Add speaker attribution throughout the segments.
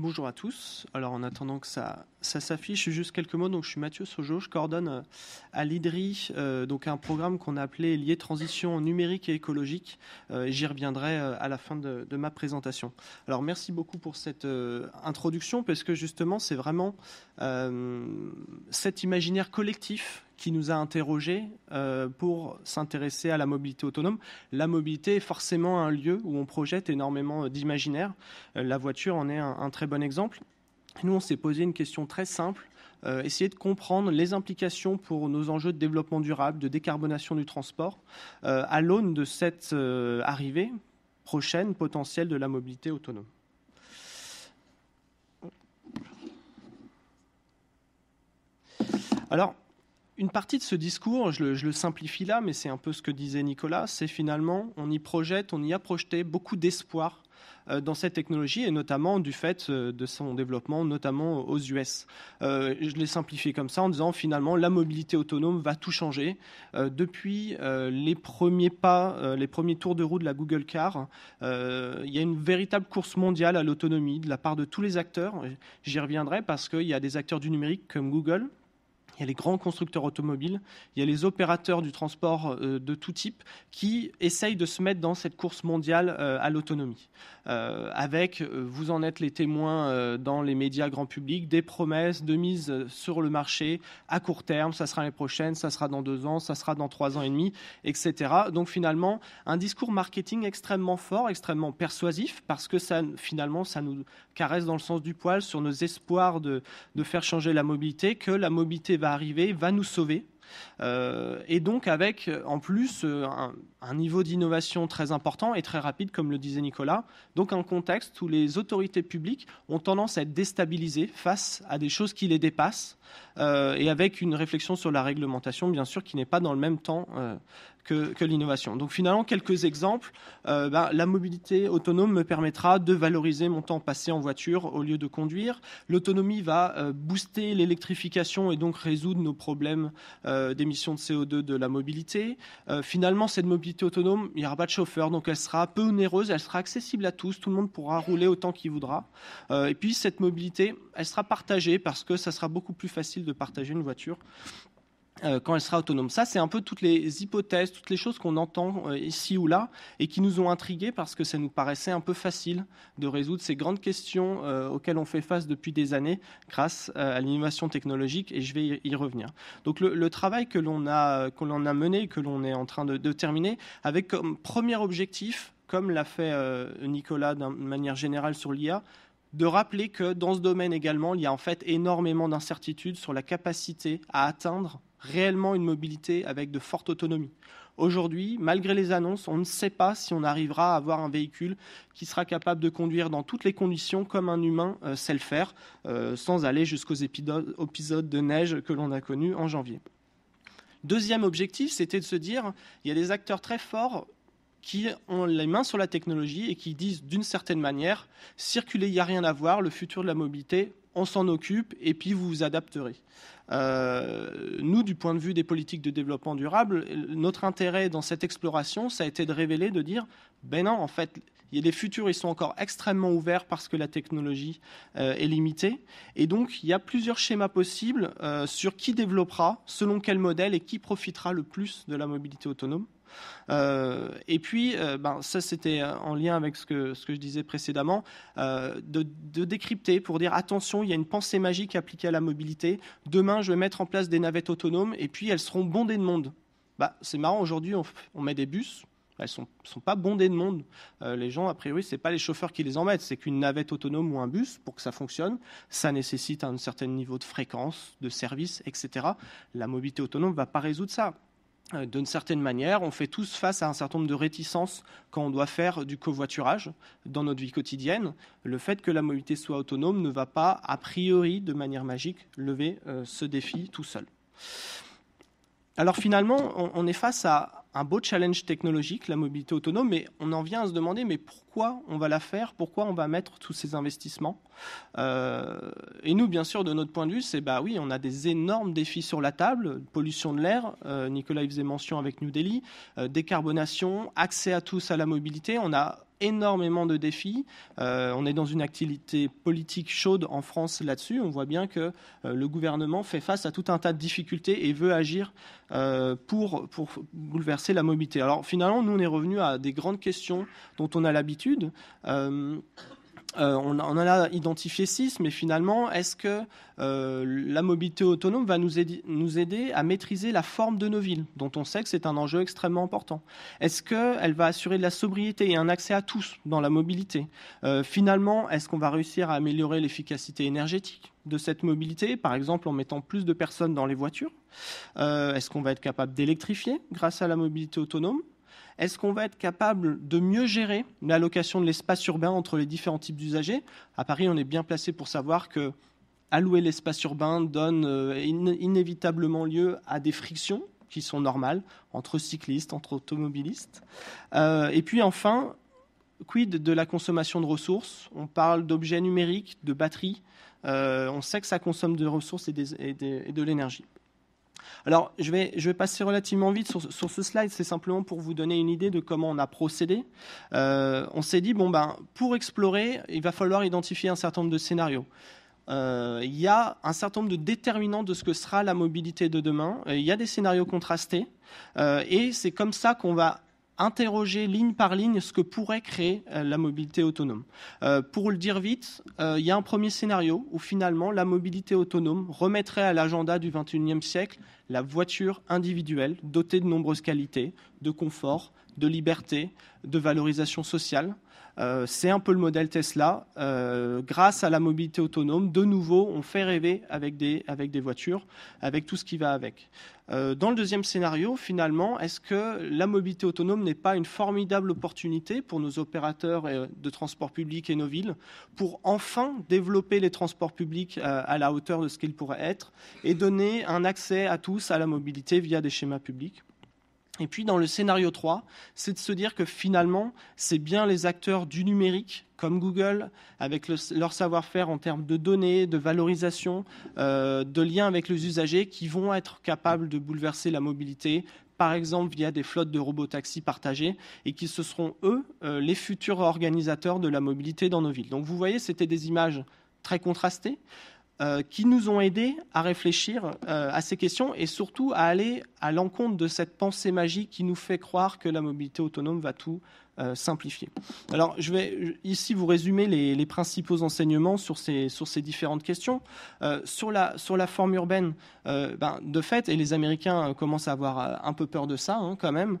Speaker 1: Bonjour à tous. Alors en attendant que ça, s'affiche, juste quelques mots. Donc je suis Mathieu Sojo, je coordonne euh, à l'IDRI euh, donc un programme qu'on a appelé Lié transition numérique et écologique. Euh, j'y reviendrai à la fin de, ma présentation. Alors merci beaucoup pour cette introduction parce que justement c'est vraiment cet imaginaire collectif qui nous a interrogés euh, pour s'intéresser à la mobilité autonome. La mobilité est forcément un lieu où on projette énormément d'imaginaire. Euh, la voiture en est un, très bon exemple. Nous, on s'est posé une question très simple. Euh, essayer de comprendre les implications pour nos enjeux de développement durable, de décarbonation du transport, à l'aune de cette arrivée prochaine potentielle de la mobilité autonome. Alors, une partie de ce discours, je le, simplifie là, mais c'est un peu ce que disait Nicolas, c'est finalement, on y projette, on y a projeté beaucoup d'espoir euh, dans cette technologie et notamment du fait euh, de son développement, notamment aux US. Euh, je l'ai simplifié comme ça en disant finalement la mobilité autonome va tout changer. depuis les premiers pas, les premiers tours de roue de la Google Car, il y a une véritable course mondiale à l'autonomie de la part de tous les acteurs. J'y reviendrai parce qu'il y a des acteurs du numérique comme Google il y a les grands constructeurs automobiles, il y a les opérateurs du transport euh, de tout type qui essayent de se mettre dans cette course mondiale euh, à l'autonomie. Euh, avec, vous en êtes les témoins dans les médias grand public, des promesses de mise sur le marché à court terme, ça sera l'année prochaine, ça sera dans deux ans, ça sera dans trois ans et demi, etc. Donc finalement, un discours marketing extrêmement fort, extrêmement persuasif, parce que ça, finalement, ça nous caresse dans le sens du poil sur nos espoirs de faire changer la mobilité, que la mobilité va arrivé arriver, va nous sauver, euh, et donc avec en plus euh, un, niveau d'innovation très important et très rapide, comme le disait Nicolas. Donc un contexte où les autorités publiques ont tendance à être déstabilisées face à des choses qui les dépassent, euh, et avec une réflexion sur la réglementation, bien sûr, qui n'est pas dans le même temps que, l'innovation. Donc finalement, quelques exemples. Ben, la mobilité autonome me permettra de valoriser mon temps passé en voiture au lieu de conduire. L'autonomie va booster l'électrification et donc résoudre nos problèmes euh, d'émissions de CO2 de la mobilité. Euh, finalement, cette mobilité autonome, il n'y aura pas de chauffeur, donc elle sera peu onéreuse, elle sera accessible à tous, tout le monde pourra rouler autant qu'il voudra. Euh, et puis cette mobilité, elle sera partagée parce que ça sera beaucoup plus facile de partager une voiture euh, quand elle sera autonome. Ça, c'est un peu toutes les hypothèses, toutes les choses qu'on entend euh, ici ou là et qui nous ont intrigués parce que ça nous paraissait un peu facile de résoudre ces grandes questions euh, auxquelles on fait face depuis des années grâce à l'innovation technologique et je vais y revenir. Donc le, travail que l'on a, mené et a mené, que l'on est en train de, de terminer, avec comme premier objectif, comme l'a fait Nicolas d'une manière générale sur l'IA, de rappeler que dans ce domaine également, il y a en fait énormément d'incertitudes sur la capacité à atteindre réellement une mobilité avec de fortes autonomie. Aujourd'hui, malgré les annonces, on ne sait pas si on arrivera à avoir un véhicule qui sera capable de conduire dans toutes les conditions comme un humain euh, sait le faire, euh, sans aller jusqu'aux épisodes de neige que l'on a connus en janvier. Deuxième objectif, c'était de se dire, il y a des acteurs très forts qui ont les mains sur la technologie et qui disent d'une certaine manière, circuler, il n'y a rien à voir, le futur de la mobilité, on s'en occupe et puis vous vous adapterez. Euh, nous, du point de vue des politiques de développement durable, notre intérêt dans cette exploration, ça a été de révéler, de dire, ben non, en fait, des futurs, ils sont encore extrêmement ouverts parce que la technologie euh, est limitée. Et donc, il y a plusieurs schémas possibles euh, sur qui développera, selon quel modèle et qui profitera le plus de la mobilité autonome. Euh, et puis, ben, ça c'était en lien avec ce que, je disais précédemment, de, décrypter pour dire attention, il y a une pensée magique appliquée à la mobilité. Demain, je vais mettre en place des navettes autonomes et puis elles seront bondées de monde. Bah, c'est marrant, aujourd'hui on, met des bus, elles sont, sont pas bondées de monde. Euh, les gens, a priori, c'est pas les chauffeurs qui les emmettent. c'est qu'une navette autonome ou un bus, pour que ça fonctionne, ça nécessite un certain niveau de fréquence, de service, etc. La mobilité autonome va pas résoudre ça euh, d'une certaine manière, on fait tous face à un certain nombre de réticences quand on doit faire du covoiturage dans notre vie quotidienne. Le fait que la mobilité soit autonome ne va pas, a priori, de manière magique, lever euh, ce défi tout seul. Alors finalement, on est face à, un beau challenge technologique, la mobilité autonome, mais on en vient à se demander mais pourquoi pourquoi on va la faire, pourquoi on va mettre tous ces investissements. Euh, et nous, bien sûr, de notre point de vue, c'est bah oui, on a des énormes défis sur la table pollution de l'air, euh, Nicolas faisait mention avec New Delhi, euh, décarbonation, accès à tous à la mobilité. On a énormément de défis. on est dans une activité politique chaude en France là-dessus. On voit bien que le gouvernement fait face à tout un tas de difficultés et veut agir pour, pour bouleverser la mobilité. Alors finalement, nous, on est revenu à des grandes questions dont on a l'habitude euh, euh, on, en a identifié six, mais finalement, est-ce que euh, la mobilité autonome va nous aider, à maîtriser la forme de nos villes, dont on sait que c'est un enjeu extrêmement important Est-ce qu'elle va assurer de la sobriété et un accès à tous dans la mobilité Finalement, est-ce qu'on va réussir à améliorer l'efficacité énergétique de cette mobilité, par exemple en mettant plus de personnes dans les voitures Est-ce qu'on va être capable d'électrifier grâce à la mobilité autonome est-ce qu'on va être capable de mieux gérer l'allocation de l'espace urbain entre les différents types d'usagers À Paris, on est bien placé pour savoir que allouer l'espace urbain donne euh, inévitablement lieu à des frictions qui sont normales entre cyclistes, entre automobilistes. Euh, et puis enfin, quid de la consommation de ressources On parle d'objets numériques, de batteries. Euh, on sait que ça consomme de ressources et de l'énergie. Alors, je vais, je vais passer relativement vite sur, ce slide. C'est simplement pour vous donner une idée de comment on a procédé. Euh, on s'est dit, bon, ben, pour explorer, il va falloir identifier un certain nombre de scénarios. Euh, il y a un certain nombre de déterminants de ce que sera la mobilité de demain. Euh, il y a des scénarios contrastés. et c'est comme ça qu'on va interroger ligne par ligne ce que pourrait créer euh, la mobilité autonome. Euh, pour le dire vite, euh, il y a un premier scénario où finalement la mobilité autonome remettrait à l'agenda du 21e siècle la voiture individuelle dotée de nombreuses qualités, de confort, de liberté, de valorisation sociale. Euh, c'est un peu le modèle Tesla. Euh, grâce à la mobilité autonome, de nouveau, on fait rêver avec des, avec des voitures, avec tout ce qui va avec. Euh, dans le deuxième scénario, finalement, est-ce que la mobilité autonome n'est pas une formidable opportunité pour nos opérateurs de transport public et nos villes pour enfin développer les transports publics à la hauteur de ce qu'ils pourraient être et donner un accès à tous à la mobilité via des schémas publics et puis dans le scénario 3, c'est de se dire que finalement, c'est bien les acteurs du numérique, comme Google, avec leur savoir-faire en termes de données, de valorisation, euh, de liens avec les usagers, qui vont être capables de bouleverser la mobilité, par exemple via des flottes de taxis partagés, et qui ce seront, eux, euh, les futurs organisateurs de la mobilité dans nos villes. Donc vous voyez, c'était des images très contrastées. Euh, qui nous ont aidés à réfléchir euh, à ces questions et surtout à aller à l'encontre de cette pensée magique qui nous fait croire que la mobilité autonome va tout euh, simplifier. Alors, je vais ici vous résumer les, principaux enseignements sur ces, sur ces différentes questions. sur, la, sur la forme urbaine, ben, de fait, et les Américains commencent à avoir un peu peur de ça hein, quand même,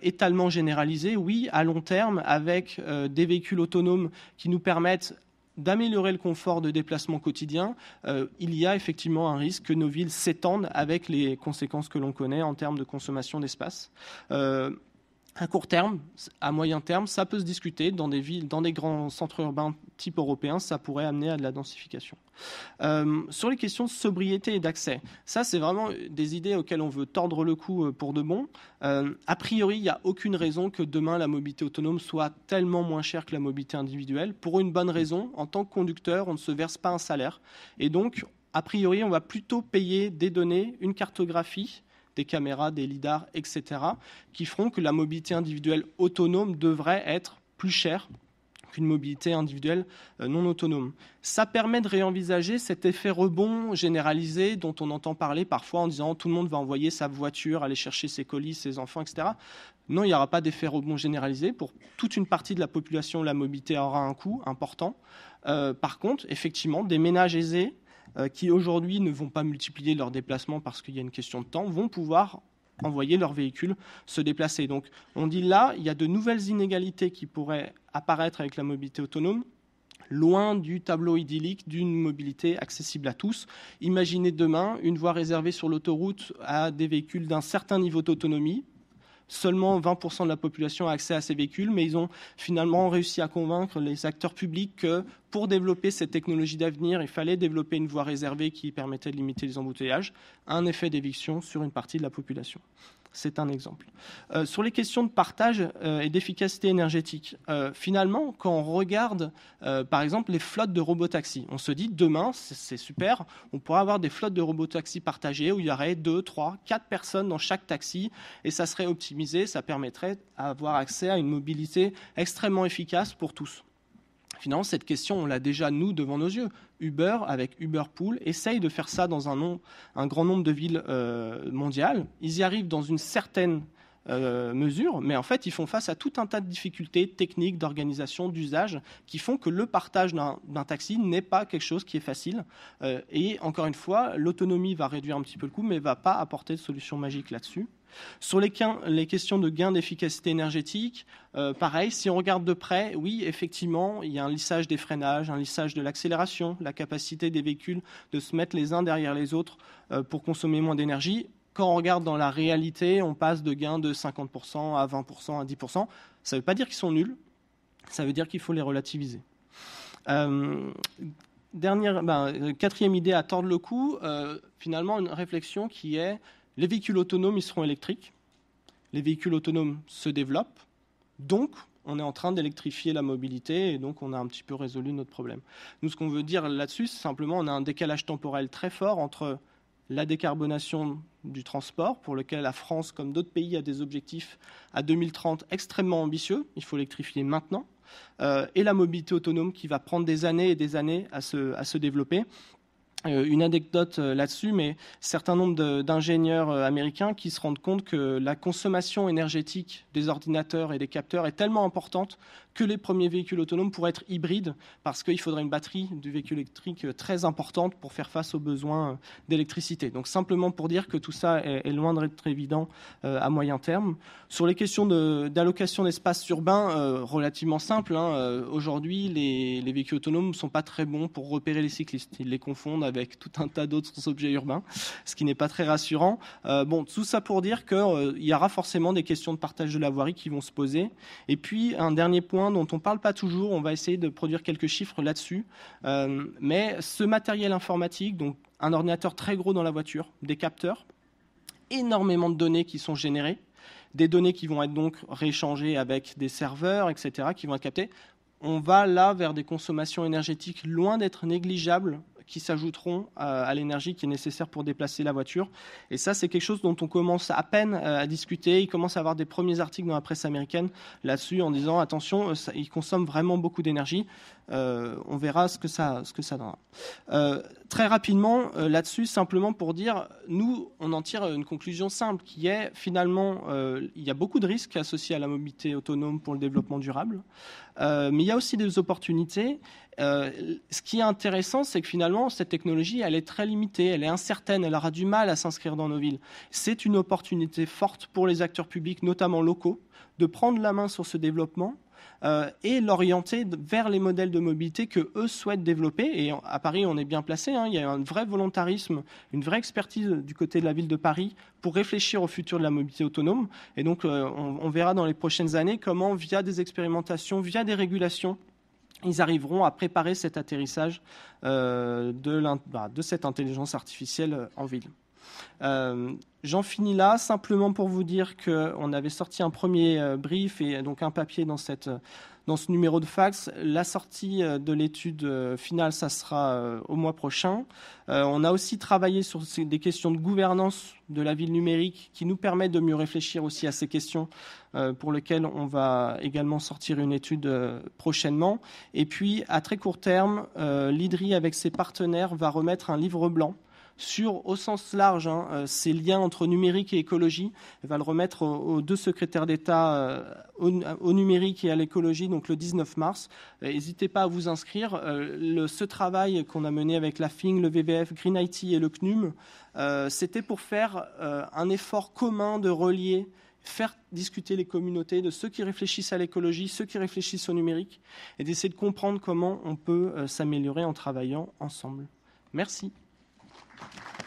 Speaker 1: étalement généralisé, oui, à long terme, avec des véhicules autonomes qui nous permettent d'améliorer le confort de déplacement quotidien, euh, il y a effectivement un risque que nos villes s'étendent avec les conséquences que l'on connaît en termes de consommation d'espace. Euh, à court terme, à moyen terme, ça peut se discuter. Dans des villes, dans des grands centres urbains type européen, ça pourrait amener à de la densification. Euh, sur les questions de sobriété et d'accès, ça c'est vraiment des idées auxquelles on veut tordre le cou euh, pour de bon. Euh, a priori, il n'y a aucune raison que demain la mobilité autonome soit tellement moins chère que la mobilité individuelle. Pour une bonne raison, en tant que conducteur, on ne se verse pas un salaire. Et donc, a priori, on va plutôt payer des données, une cartographie des caméras, des lidars, etc., qui feront que la mobilité individuelle autonome devrait être plus chère qu'une mobilité individuelle euh, non autonome. Ça permet de réenvisager cet effet rebond généralisé dont on entend parler parfois en disant tout le monde va envoyer sa voiture, aller chercher ses colis, ses enfants, etc. Non, il n'y aura pas d'effet rebond généralisé. Pour toute une partie de la population, la mobilité aura un coût important. Euh, par contre, effectivement, des ménages aisés euh, qui aujourd'hui ne vont pas multiplier leurs déplacements parce qu'il y a une question de temps, vont pouvoir envoyer leurs véhicules se déplacer. Donc on dit là, il y a de nouvelles inégalités qui pourraient apparaître avec la mobilité autonome, loin du tableau idyllique d'une mobilité accessible à tous. Imaginez demain une voie réservée sur l'autoroute à des véhicules d'un certain niveau d'autonomie, seulement 20% de la population a accès à ces véhicules, mais ils ont finalement réussi à convaincre les acteurs publics que pour développer cette technologie d'avenir, il fallait développer une voie réservée qui permettait de limiter les embouteillages, un effet d'éviction sur une partie de la population. C'est un exemple. Euh, sur les questions de partage euh, et d'efficacité énergétique, euh, finalement, quand on regarde, par exemple, les flottes de robotaxis, on se dit demain, c'est super, on pourra avoir des flottes de robotaxis partagées où il y aurait deux, trois, quatre personnes dans chaque taxi et ça serait optimisé, ça permettrait d'avoir accès à une mobilité extrêmement efficace pour tous. Finalement, cette question, on l'a déjà, nous, devant nos yeux. Uber avec Uber Pool essaye de faire ça dans un, grand nombre de villes euh, mondiales. Ils y arrivent dans une certaine euh, mesures, mais en fait, ils font face à tout un tas de difficultés techniques, d'organisation, d'usage, qui font que le partage d'un taxi n'est pas quelque chose qui est facile. Euh, et encore une fois, l'autonomie va réduire un petit peu le coût, mais va pas apporter de solution magique là-dessus. Sur les, les, questions de gains d'efficacité énergétique, euh, pareil, si on regarde de près, oui, effectivement, il y a un lissage des freinages, un lissage de l'accélération, la capacité des véhicules de se mettre les uns derrière les autres pour consommer moins d'énergie quand on regarde dans la réalité, on passe de gains de 50% à 20%, à 10%. Ça ne veut pas dire qu'ils sont nuls, ça veut dire qu'il faut les relativiser. Euh, dernière, ben, euh, quatrième idée à tordre le cou, euh, finalement une réflexion qui est les véhicules autonomes, ils seront électriques, les véhicules autonomes se développent, donc on est en train d'électrifier la mobilité et donc on a un petit peu résolu notre problème. Nous, ce qu'on veut dire là-dessus, c'est simplement on a un décalage temporel très fort entre la décarbonation du transport, pour lequel la France, comme d'autres pays, a des objectifs à 2030 extrêmement ambitieux. Il faut électrifier maintenant. Euh, et la mobilité autonome qui va prendre des années et des années à se développer. Euh, une anecdote euh, là-dessus, mais certains nombre d'ingénieurs euh, américains qui se rendent compte que la consommation énergétique des ordinateurs et des capteurs est tellement importante que les premiers véhicules autonomes pourraient être hybrides parce qu'il faudrait une batterie du véhicule électrique très importante pour faire face aux besoins d'électricité. Donc simplement pour dire que tout ça est loin d'être évident à moyen terme. Sur les questions d'allocation d'espace urbain, relativement simple. Hein, aujourd'hui, les, les véhicules autonomes ne sont pas très bons pour repérer les cyclistes. Ils les confondent avec tout un tas d'autres objets urbains, ce qui n'est pas très rassurant. Euh, bon, tout ça pour dire qu'il euh, il y aura forcément des questions de partage de la voirie qui vont se poser. Et puis, un dernier point dont on ne parle pas toujours, on va essayer de produire quelques chiffres là-dessus, euh, mais ce matériel informatique, donc un ordinateur très gros dans la voiture, des capteurs, énormément de données qui sont générées, des données qui vont être donc rééchangées avec des serveurs, etc., qui vont être captées on va là vers des consommations énergétiques loin d'être négligeables qui s'ajouteront à l'énergie qui est nécessaire pour déplacer la voiture. Et ça, c'est quelque chose dont on commence à peine euh, à discuter. Il commence à avoir des premiers articles dans la presse américaine là-dessus en disant attention, euh, ça, consomme vraiment beaucoup d'énergie. Euh, on verra ce que ça, ce que ça donnera. très rapidement, là-dessus, simplement pour dire, nous, on en tire une conclusion simple qui est finalement, il y a beaucoup de risques associés à la mobilité autonome pour le développement durable, mais il y a aussi des opportunités euh, ce qui est intéressant, c'est que finalement, cette technologie, elle est très limitée, elle est incertaine, elle aura du mal à s'inscrire dans nos villes. C'est une opportunité forte pour les acteurs publics, notamment locaux, de prendre la main sur ce développement euh, et l'orienter vers les modèles de mobilité que eux souhaitent développer. Et à Paris, on est bien placé. Hein. Il y a un vrai volontarisme, une vraie expertise du côté de la ville de Paris pour réfléchir au futur de la mobilité autonome. Et donc, euh, on verra dans les prochaines années comment, via des expérimentations, via des régulations, ils arriveront à préparer cet atterrissage euh, de, bah, de, cette intelligence artificielle euh, en ville. Euh, j'en finis là simplement pour vous dire qu'on avait sorti un premier brief et donc un papier dans cette, dans ce numéro de fax. La sortie euh, de l'étude euh, finale, ça sera euh, au mois prochain. on a aussi travaillé sur des questions de gouvernance de la ville numérique qui nous permet de mieux réfléchir aussi à ces questions pour lesquelles on va également sortir une étude prochainement. Et puis, à très court terme, l'IDRI, avec ses partenaires, va remettre un livre blanc sur, au sens large, hein, euh, ces liens entre numérique et écologie. Elle va le remettre aux, deux secrétaires d'État euh, au, numérique et à l'écologie, donc le 19 mars. Euh, n'hésitez pas à vous inscrire. ce travail qu'on a mené avec la FING, le VVF, Green IT et le CNUM, c'était pour faire un effort commun de relier faire discuter les communautés de ceux qui réfléchissent à l'écologie, ceux qui réfléchissent au numérique, et d'essayer de comprendre comment on peut s'améliorer en travaillant ensemble. Merci. Gracias.